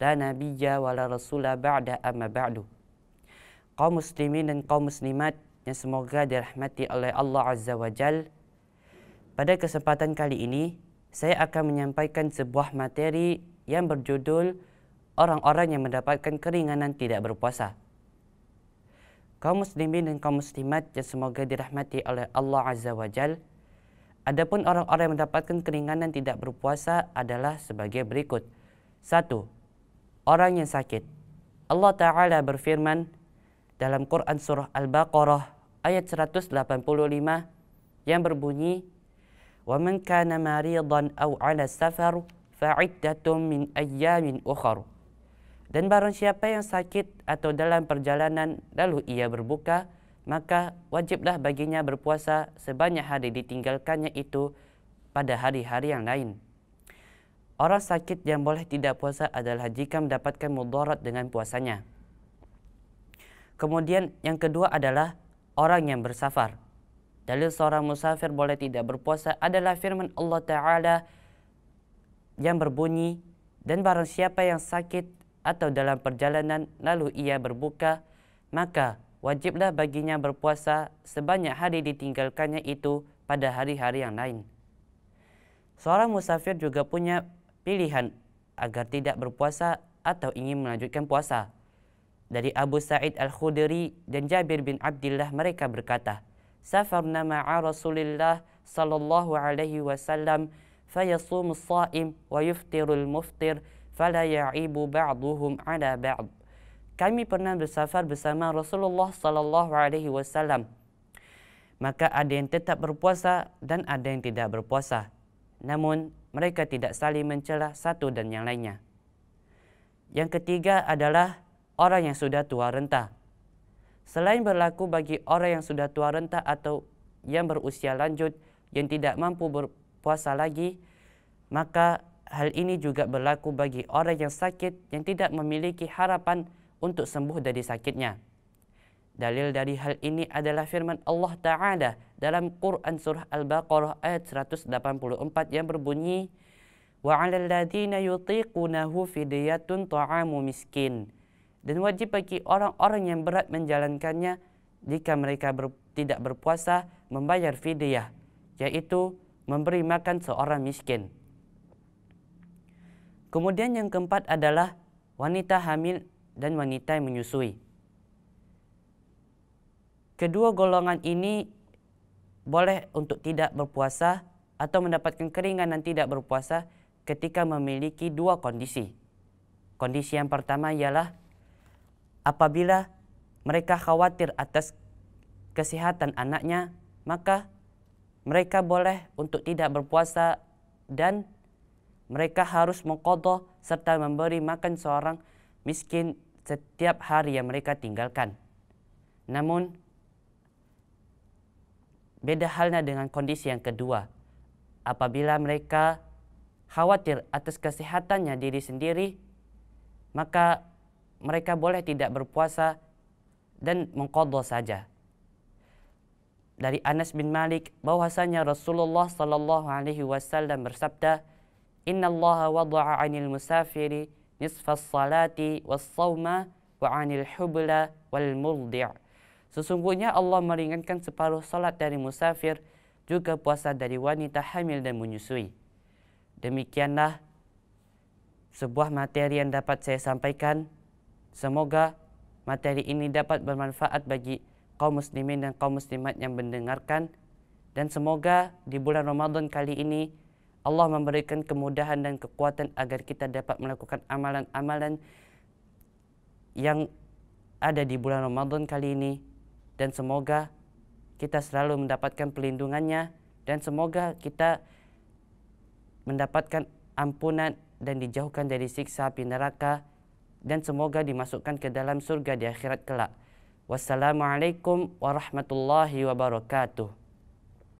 la nabiyya wa la rasula ba'da amma ba'du. Kaum muslimin dan kaum muslimat yang semoga dirahmati oleh Allah Azza wa Jal. Pada kesempatan kali ini, saya akan menyampaikan sebuah materi yang berjudul Orang-orang yang mendapatkan keringanan tidak berpuasa. Kaum muslimin dan kaum muslimat yang semoga dirahmati oleh Allah Azza wa Jal. Adapun orang-orang yang mendapatkan keringanan tidak berpuasa adalah sebagai berikut. Satu, orang yang sakit. Allah Ta'ala berfirman dalam Quran Surah Al-Baqarah ayat 185 yang berbunyi وَمَنْ كَانَ مَرِيضًا أَوْ عَلَى السَّفَرُ فَعِدَّةٌ مِنْ أَيَّامٍ أُخَرُ Dan barang siapa yang sakit atau dalam perjalanan lalu ia berbuka, maka wajiblah baginya berpuasa sebanyak hari ditinggalkannya itu pada hari-hari yang lain. Orang sakit yang boleh tidak puasa adalah jika mendapatkan mudarat dengan puasanya. Kemudian yang kedua adalah orang yang bersafar. Dalil seorang musafir boleh tidak berpuasa adalah firman Allah Ta'ala yang berbunyi dan barang siapa yang sakit atau dalam perjalanan lalu ia berbuka, maka wajiblah baginya berpuasa sebanyak hari ditinggalkannya itu pada hari-hari yang lain. Seorang musafir juga punya pilihan agar tidak berpuasa atau ingin melanjutkan puasa. Dari Abu Sa'id Al-Khudri dan Jabir bin Abdullah mereka berkata, "Safarna ma'a Rasulillah sallallahu alaihi wasallam fa yasum as-sa'im wa yuftiru al-muftir fala ya'ibu ba'dhuhum 'ala ba'd." Kami pernah bersafar bersama Rasulullah sallallahu alaihi wasallam. Maka ada yang tetap berpuasa dan ada yang tidak berpuasa. Namun mereka tidak saling mencela satu dan yang lainnya. Yang ketiga adalah orang yang sudah tua renta. Selain berlaku bagi orang yang sudah tua renta atau yang berusia lanjut yang tidak mampu berpuasa lagi, maka hal ini juga berlaku bagi orang yang sakit yang tidak memiliki harapan untuk sembuh dari sakitnya. Dalil dari hal ini adalah firman Allah Ta'ala dalam Quran Surah Al-Baqarah ayat 184 yang berbunyi, وَعَلَى الَّذِينَ يُطِيقُنَهُ فِدِيَةٌ طَعَامُ مِسْكِنٍ Dan wajib bagi orang-orang yang berat menjalankannya jika mereka ber, tidak berpuasa membayar fidyah, yaitu memberi makan seorang miskin. Kemudian yang keempat adalah wanita hamil dan wanita yang menyusui. Kedua golongan ini boleh untuk tidak berpuasa atau mendapatkan keringan dan tidak berpuasa ketika memiliki dua kondisi. Kondisi yang pertama ialah apabila mereka khawatir atas kesehatan anaknya, maka mereka boleh untuk tidak berpuasa dan mereka harus mengkodoh serta memberi makan seorang miskin setiap hari yang mereka tinggalkan. Namun, Beda halnya dengan kondisi yang kedua. Apabila mereka khawatir atas kesehatannya diri sendiri, maka mereka boleh tidak berpuasa dan mengkodol saja. Dari Anas bin Malik bahwasanya Rasulullah sallallahu alaihi wasallam bersabda, "Inna Allah wada'a 'anil musafiri nisfa as-salati was-sawma wa 'anil hubla wal murdi'." Sesungguhnya Allah meringankan separuh salat dari musafir, juga puasa dari wanita hamil dan menyusui. Demikianlah sebuah materi yang dapat saya sampaikan. Semoga materi ini dapat bermanfaat bagi kaum muslimin dan kaum muslimat yang mendengarkan. Dan semoga di bulan Ramadan kali ini Allah memberikan kemudahan dan kekuatan agar kita dapat melakukan amalan-amalan yang ada di bulan Ramadan kali ini. dan semoga kita selalu mendapatkan pelindungannya dan semoga kita mendapatkan ampunan dan dijauhkan dari siksa api neraka dan semoga dimasukkan ke dalam surga di akhirat kelak. Wassalamualaikum warahmatullahi wabarakatuh.